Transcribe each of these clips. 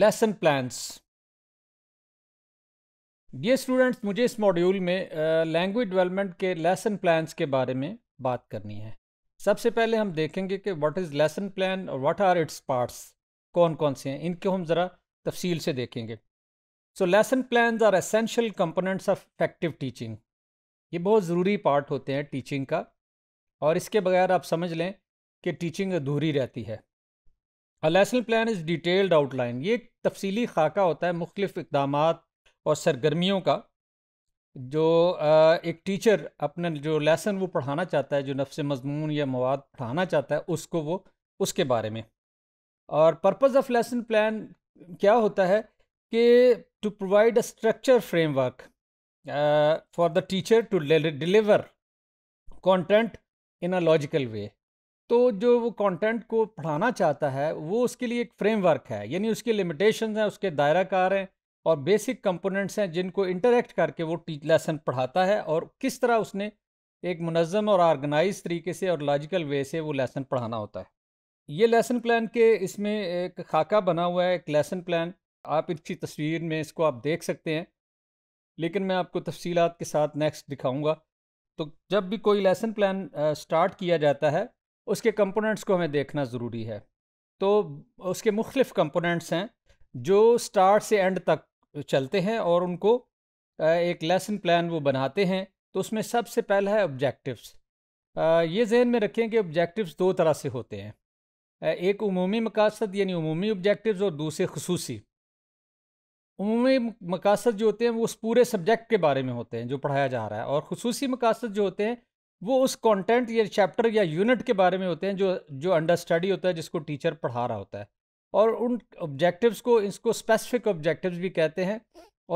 lesson plans ये students मुझे इस मॉड्यूल में लैंग्वेज डेवलपमेंट के लेसन प्लान्स के बारे में बात करनी है सबसे पहले हम देखेंगे कि व्हाट इज़ लेसन प्लान और व्हाट आर इट्स पार्ट्स कौन कौन से हैं इनको हम ज़रा तफसील से देखेंगे so lesson plan are essential components of effective teaching ये बहुत ज़रूरी पार्ट होते हैं टीचिंग का और इसके बगैर आप समझ लें कि टीचिंग अधूरी रहती है lesson plan is detailed outline ये एक तफसीली खाका होता है मुख्तफ इकदाम और सरगर्मियों का जो एक टीचर अपने जो लेसन वो पढ़ाना चाहता है जो नफ्स मजमून या मवाद पढ़ाना चाहता है उसको वो उसके बारे में और पर्पज़ ऑफ लेसन प्लान क्या होता है कि to provide a structure framework for the teacher to deliver content in a logical way तो जो वो कंटेंट को पढ़ाना चाहता है वो उसके लिए एक फ्रेमवर्क है यानी उसकी लिमिटेशंस हैं उसके दायरा कार हैं और बेसिक कंपोनेंट्स हैं जिनको इंटरेक्ट करके वो टीच लेसन पढ़ाता है और किस तरह उसने एक मनज़म और आर्गेनाइज तरीके से और लॉजिकल वे से वो लेसन पढ़ाना होता है ये लेसन प्लान के इसमें एक खाका बना हुआ है एक लेसन प्लान आप इसकी तस्वीर में इसको आप देख सकते हैं लेकिन मैं आपको तफसीलात के साथ नेक्स्ट दिखाऊंगा तो जब भी कोई लेसन प्लान स्टार्ट किया जाता है उसके कंपोनेंट्स को हमें देखना ज़रूरी है तो उसके मुख्तफ कंपोनेंट्स हैं जो स्टार्ट से एंड तक चलते हैं और उनको एक लेसन प्लान वो बनाते हैं तो उसमें सबसे पहला है ऑब्जेक्टिव्स ये जहन में रखें कि ऑब्जेक्टिव्स दो तरह से होते हैं एक अमूमी मकासद यानी अमूमी ऑब्जेक्टिव्स और दूसरे खसूसी अमूमी मकासद जो होते हैं वो उस पूरे सब्जेक्ट के बारे में होते हैं जो पढ़ाया जा रहा है और खसूसी मकासद जो होते हैं वो उस कंटेंट या चैप्टर या यूनिट के बारे में होते हैं जो जो अंडर स्टडी होता है जिसको टीचर पढ़ा रहा होता है और उन ऑब्जेक्टिव्स को इसको स्पेसिफिक ऑब्जेक्टिव्स भी कहते हैं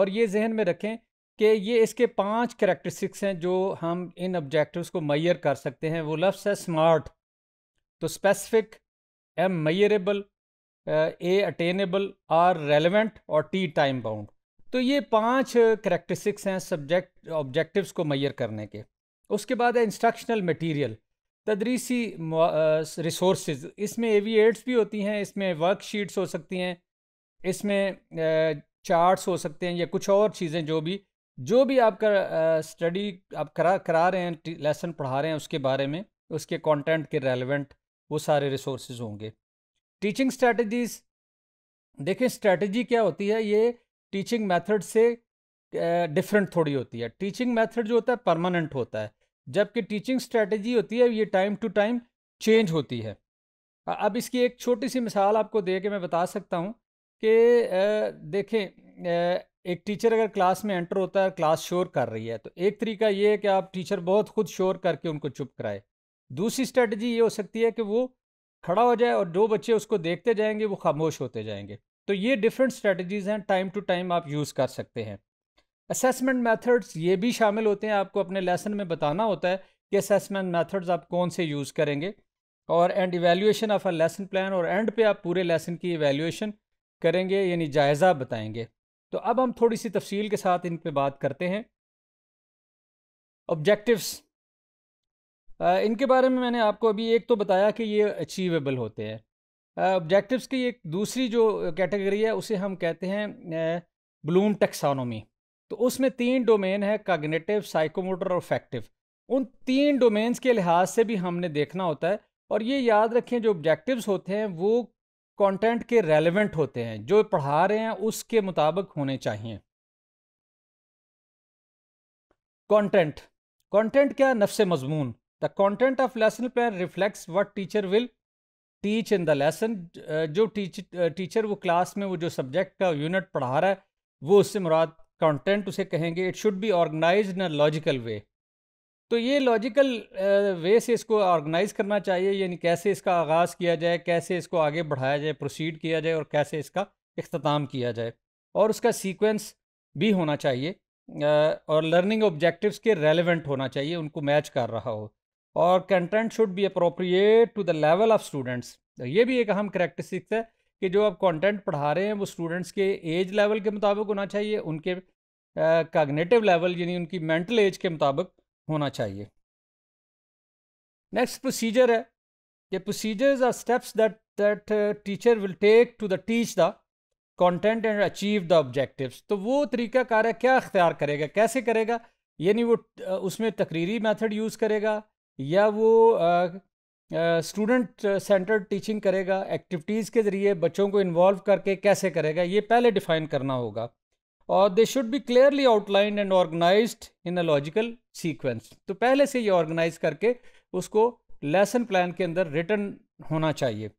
और ये जहन में रखें कि ये इसके पांच करेक्टरिस्टिक्स हैं जो हम इन ऑब्जेक्टिव्स को मैयर कर सकते हैं वो लफ्स है स्मार्ट तो specific M measurable A attainable R relevant और टी टाइम बाउंड तो ये पांच करेक्टरिस्टिक्स हैं सब्जेक्ट ऑब्जेक्टिव्स को मैयर करने के उसके बाद है इंस्ट्रक्शनल मटेरियल तदरीसी रिसोर्स इसमें एवीएट्स भी होती हैं इसमें वर्कशीट्स हो सकती हैं इसमें चार्ट्स हो सकते हैं या कुछ और चीज़ें जो भी जो भी आपका स्टडी आप करा करा रहे हैं लेसन पढ़ा रहे हैं उसके बारे में उसके कंटेंट के रेलेवेंट वो सारे रिसोर्स होंगे टीचिंग स्ट्रेटजीज देखें स्ट्रेटजी क्या होती है ये टीचिंग मेथड से डिफरेंट थोड़ी होती है टीचिंग मेथड जो होता है परमानेंट होता है जबकि टीचिंग स्ट्रेटजी होती है ये टाइम टू टाइम चेंज होती है अब इसकी एक छोटी सी मिसाल आपको दे के मैं बता सकता हूँ कि देखें एक टीचर अगर क्लास में एंटर होता है क्लास शोर कर रही है तो एक तरीका ये है कि आप टीचर बहुत खुद शोर करके उनको चुप कराए दूसरी स्ट्रेटजी ये हो सकती है कि वो खड़ा हो जाए और जो बच्चे उसको देखते जाएंगे वो खामोश होते जाएंगे तो ये डिफरेंट स्ट्रेटजीज़ हैं टाइम टू टाइम आप यूज़ कर सकते हैं असेसमेंट मेथड्स ये भी शामिल होते हैं आपको अपने लेसन में बताना होता है कि असेसमेंट मेथड्स आप कौन से यूज़ करेंगे और and evaluation of a lesson plan और एंड पे आप पूरे लेसन की इवेल्यूशन करेंगे यानी जायज़ा बताएंगे तो अब हम थोड़ी सी तफसील के साथ इन पर बात करते हैं ऑब्जेक्टिवस इनके बारे में मैंने आपको अभी एक तो बताया कि ये अचीवेबल होते हैं ऑब्जेक्टिव्स की एक दूसरी जो कैटेगरी है उसे हम कहते हैं ब्लूम टेक्सानोमी तो उसमें तीन डोमेन है कग्नेटिव साइकोमोटर और फैक्टिव उन तीन डोमेन्स के लिहाज से भी हमने देखना होता है और ये याद रखें जो ऑब्जेक्टिव्स होते हैं वो कंटेंट के रेलेवेंट होते हैं जो पढ़ा रहे हैं उसके मुताबिक होने चाहिए कंटेंट कंटेंट क्या नफ्स मजमून the content of lesson plan reflects what teacher will teach in the lesson जो टीच टीचर वो क्लास में वो जो सब्जेक्ट का यूनिट पढ़ा रहा है वो उससे मुराद कंटेंट उसे कहेंगे it should be organize in a logical way तो ये लॉजिकल वे uh, से इसको ऑर्गेनाइज करना चाहिए यानी कैसे इसका आगाज़ किया जाए कैसे इसको आगे बढ़ाया जाए प्रोसीड किया जाए और कैसे इसका अख्ताम किया जाए और उसका सीक्वेंस भी होना चाहिए uh, और लर्निंग ऑब्जेक्टिव्स के रेलिवेंट होना चाहिए उनको मैच कर रहा हो और content should be appropriate to the level of students ये भी एक अहम करेक्टरिस्टिक्स है कि जो आप कंटेंट पढ़ा रहे हैं वो स्टूडेंट्स के एज लेवल के मुताबिक होना चाहिए उनके कागनेटिव लेवल यानी उनकी मेंटल एज के मुताबिक होना चाहिए नेक्स्ट प्रोसीजर है कि procedures are steps that that teacher will take to the teach the content and achieve the objectives तो वो तरीका कार है क्या अख्तियार करेगा कैसे करेगा यानी वो उसमें तकरीरी मेथड यूज़ करेगा या वो स्टूडेंट सेंटर टीचिंग करेगा एक्टिविटीज़ के ज़रिए बच्चों को इन्वॉल्व करके कैसे करेगा ये पहले डिफाइन करना होगा और they should be clearly outlined and organize in a logical sequence तो पहले से ये ऑर्गेनाइज करके उसको लेसन प्लान के अंदर रिटर्न होना चाहिए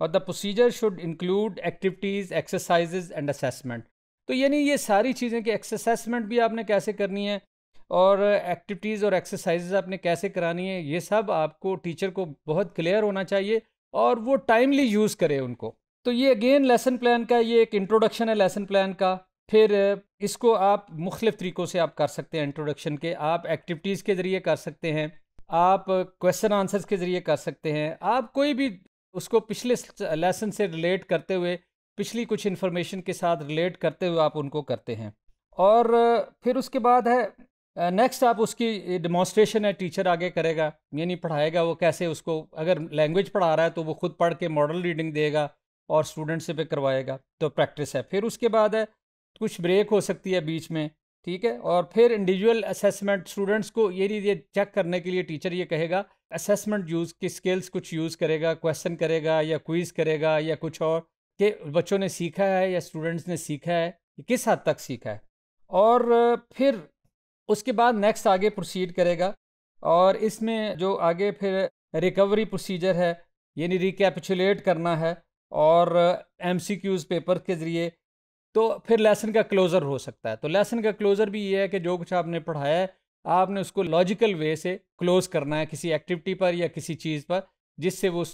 और the procedure should include activities exercise and assessment तो यानी ये सारी चीज़ें कि एक्सरसाइजमेंट भी आपने कैसे करनी है और एक्टिविटीज़ और एक्सरसाइजेज आपने कैसे करानी है ये सब आपको टीचर को बहुत क्लियर होना चाहिए और वो टाइमली यूज़ करें उनको तो ये अगेन लेसन प्लान का ये एक इंट्रोडक्शन है लेसन प्लान का फिर इसको आप मुख्तफ तरीक़ों से आप कर सकते हैं इंट्रोडक्शन के आप एक्टिविटीज़ के ज़रिए कर सकते हैं आप क्वेश्चन आंसर्स के ज़रिए कर सकते हैं आप कोई भी उसको पिछले लेसन से रिलेट करते हुए पिछली कुछ इन्फॉर्मेशन के साथ रिलेट करते हुए आप उनको करते हैं और फिर उसके बाद है नेक्स्ट uh, आप उसकी डिमॉन्स्ट्रेशन है टीचर आगे करेगा यानी पढ़ाएगा वो कैसे उसको अगर लैंग्वेज पढ़ा रहा है तो वो खुद पढ़ के मॉडल रीडिंग देगा और स्टूडेंट से पे करवाएगा तो प्रैक्टिस है फिर उसके बाद है कुछ ब्रेक हो सकती है बीच में ठीक है और फिर इंडिविजुअल असेसमेंट स्टूडेंट्स को ये ये चेक करने के लिए टीचर ये कहेगा असेसमेंट यूज़ की स्किल्स कुछ यूज़ करेगा क्वेश्चन करेगा या क्विज़ करेगा या कुछ और कि बच्चों ने सीखा है या स्टूडेंट्स ने सीखा है किस हद तक सीखा है और फिर उसके बाद नेक्स्ट आगे प्रोसीड करेगा और इसमें जो आगे फिर रिकवरी प्रोसीजर है यानी रिकेपिचुलेट करना है और एम सी क्यूज़ पेपर के ज़रिए तो फिर लेसन का क्लोज़र हो सकता है तो लेसन का क्लोज़र भी ये है कि जो कुछ आपने पढ़ाया है आपने उसको लॉजिकल वे से क्लोज़ करना है किसी एक्टिविटी पर या किसी चीज़ पर जिससे वो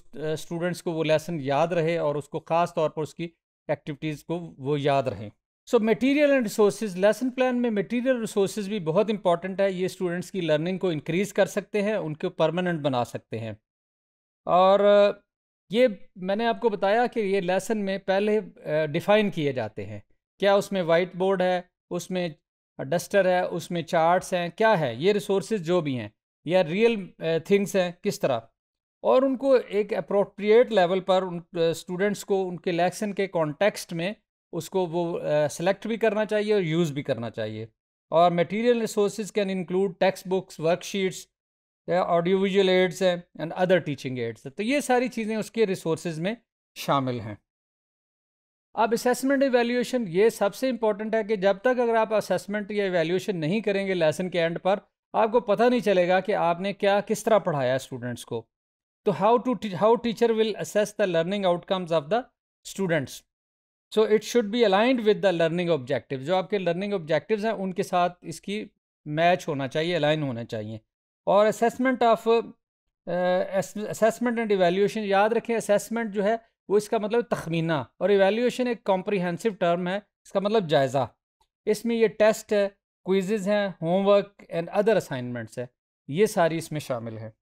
स्टूडेंट्स को वो लेसन याद रहे और उसको ख़ास तौर पर उसकी एक्टिविटीज़ को वो याद रहें so material and resources lesson plan में मटेरियल रिसोर्सेज भी बहुत इंपॉर्टेंट है ये स्टूडेंट्स की लर्निंग को इंक्रीज़ कर सकते हैं उनको परमानेंट बना सकते हैं और ये मैंने आपको बताया कि ये लेसन में पहले डिफ़ाइन किए जाते हैं क्या उसमें वाइट बोर्ड है उसमें डस्टर है उसमें चार्ट्स हैं क्या है ये रिसोर्सेज जो भी हैं या रियल थिंग्स हैं किस तरह और उनको एक अप्रोप्रिएट लेवल पर उन स्टूडेंट्स को उनके लेसन के कॉन्टेक्स्ट में उसको वो सेलेक्ट भी करना चाहिए और यूज़ भी करना चाहिए और material resource can include textbooks worksheets audio visual aids हैं एंड अदर टीचिंग एड्स तो ये सारी चीज़ें उसके रिसोर्स में शामिल हैं अब असेसमेंट एवेल्यूशन ये सबसे इंपॉर्टेंट है कि जब तक अगर आप असेसमेंट या एवेल्यूशन नहीं करेंगे लेसन के एंड पर आपको पता नहीं चलेगा कि आपने क्या किस तरह पढ़ाया स्टूडेंट्स को तो how to how teacher will assess the learning outcomes of the students so it should be aligned with the learning objective जो आपके लर्निंग ऑब्जेक्टिव हैं उनके साथ इसकी मैच होना चाहिए अलाइन होना चाहिए और assessment of assessment and evaluation याद रखें असेसमेंट जो है वो इसका मतलब तखमीना और इवेल्यूशन एक कॉम्प्रीहेंसिव टर्म है इसका मतलब जायज़ा इसमें ये टेस्ट है क्विजेज हैं होमवर्क एंड अदर असाइनमेंट्स है ये सारी इसमें शामिल हैं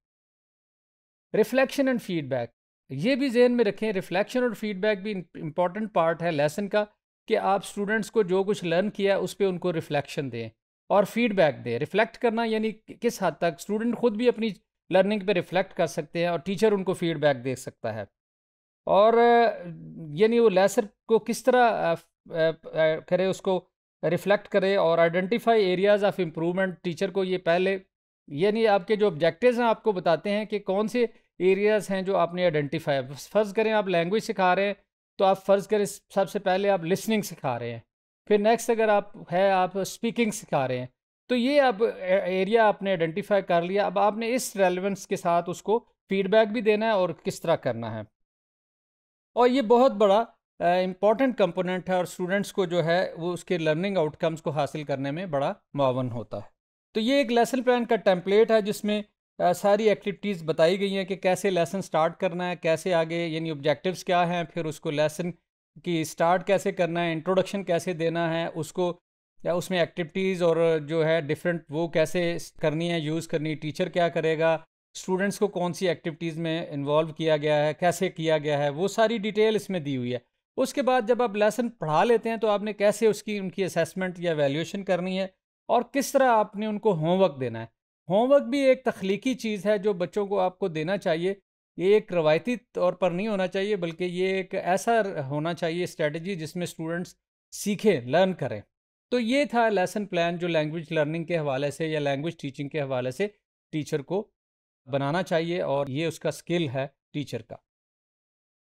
रिफ्लेक्शन एंड फीडबैक ये भी जहन में रखें रिफ्लेक्शन और फीडबैक भी इम्पॉर्टेंट पार्ट है लेसन का कि आप स्टूडेंट्स को जो कुछ लर्न किया उस पर उनको रिफ्लेक्शन दें और फीडबैक दें रिफ्लेक्ट करना यानी किस हद तक स्टूडेंट खुद भी अपनी लर्निंग पे रिफ्लेक्ट कर सकते हैं और टीचर उनको फीडबैक दे सकता है और यानी वो लेसन को किस तरह करे उसको रिफ्लेक्ट करे और identify areas of improvement teacher को ये पहले यानी आपके जो ऑब्जेक्टिव्स हैं आपको बताते हैं कि कौन से एरियाज़ हैं जो आपने आइडेंटिफाई फ़र्ज़ करें आप लैंग्वेज सिखा रहे हैं तो आप फ़र्ज़ करें सबसे पहले आप लिसनिंग सिखा रहे हैं फिर नेक्स्ट अगर आप है आप स्पीकिंग सिखा रहे हैं तो ये अब एरिया आपने आइडेंटिफाई कर लिया अब आपने इस रेलिवेंस के साथ उसको फीडबैक भी देना है और किस तरह करना है और ये बहुत बड़ा इम्पॉर्टेंट कंपोनेंट है और स्टूडेंट्स को जो है वो उसके लर्निंग आउटकम्स को हासिल करने में बड़ा मावन होता है तो ये एक लेसन प्लान का टेम्पलेट है जिसमें सारी एक्टिविटीज़ बताई गई हैं कि कैसे लेसन स्टार्ट करना है कैसे आगे यानी ऑब्जेक्टिव्स क्या हैं फिर उसको लेसन की स्टार्ट कैसे करना है इंट्रोडक्शन कैसे देना है उसको या उसमें एक्टिविटीज़ और जो है डिफरेंट वो कैसे करनी है यूज़ करनी टीचर क्या करेगा स्टूडेंट्स को कौन सी एक्टिविटीज़ में इन्वॉल्व किया गया है कैसे किया गया है वो सारी डिटेल इसमें दी हुई है उसके बाद जब आप लेसन पढ़ा लेते हैं तो आपने कैसे उसकी उनकी असेसमेंट या वैल्यूएशन करनी है और किस तरह आपने उनको होमवर्क देना है होमवर्क भी एक तख्लीकी चीज़ है जो बच्चों को आपको देना चाहिए ये एक रवायती तौर पर नहीं होना चाहिए बल्कि ये एक ऐसा होना चाहिए स्ट्रेटजी जिसमें स्टूडेंट्स सीखें लर्न करें तो ये था लेसन प्लान जो लैंग्वेज लर्निंग के हवाले से या लैंग्वेज टीचिंग के हवाले से टीचर को बनाना चाहिए और ये उसका स्किल है टीचर का